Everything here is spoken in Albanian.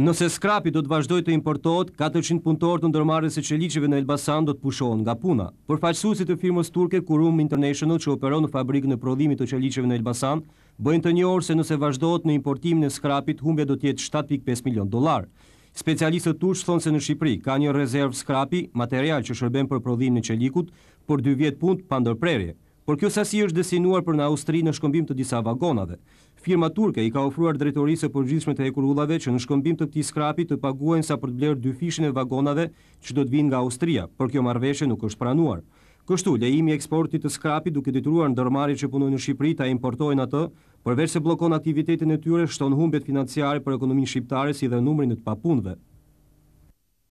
Nëse skrapi do të vazhdoj të importohet, 400 punëtor të ndërmarës e qeliqeve në Elbasan do të pushohen nga puna. Për faqësusit të firmës turke Kurum International që operon në fabrikën e prodhimit të qeliqeve në Elbasan, bëjnë të orë se nëse vazhdojt në importim në skrapit, humbja do tjetë 7.5 milion dolar. Specialistët turqë thonë se në Shqipëri ka një rezervë skrapi, material që shërben për prodhim në qelikut, për 2 vjetë punë të pandërprerje por kjo sasi është desinuar për në Austri në shkombim të disa vagonave. Firma turke i ka ofruar drejtorisë për gjithshme të hekurullave që në shkombim të këti skrapi të paguajnë sa për të blerë dy fishin e vagonave që do të vinë nga Austria, por kjo marveshe nuk është pranuar. Kështu, lejimi eksportit të skrapi duke detyruar në dërmari që punojnë në Shqipëri ta importojnë atë, përveç se blokon aktivitetin e tyre, shton humbet financiare për ekonomin shqiptare si dhe numrin e të papunve.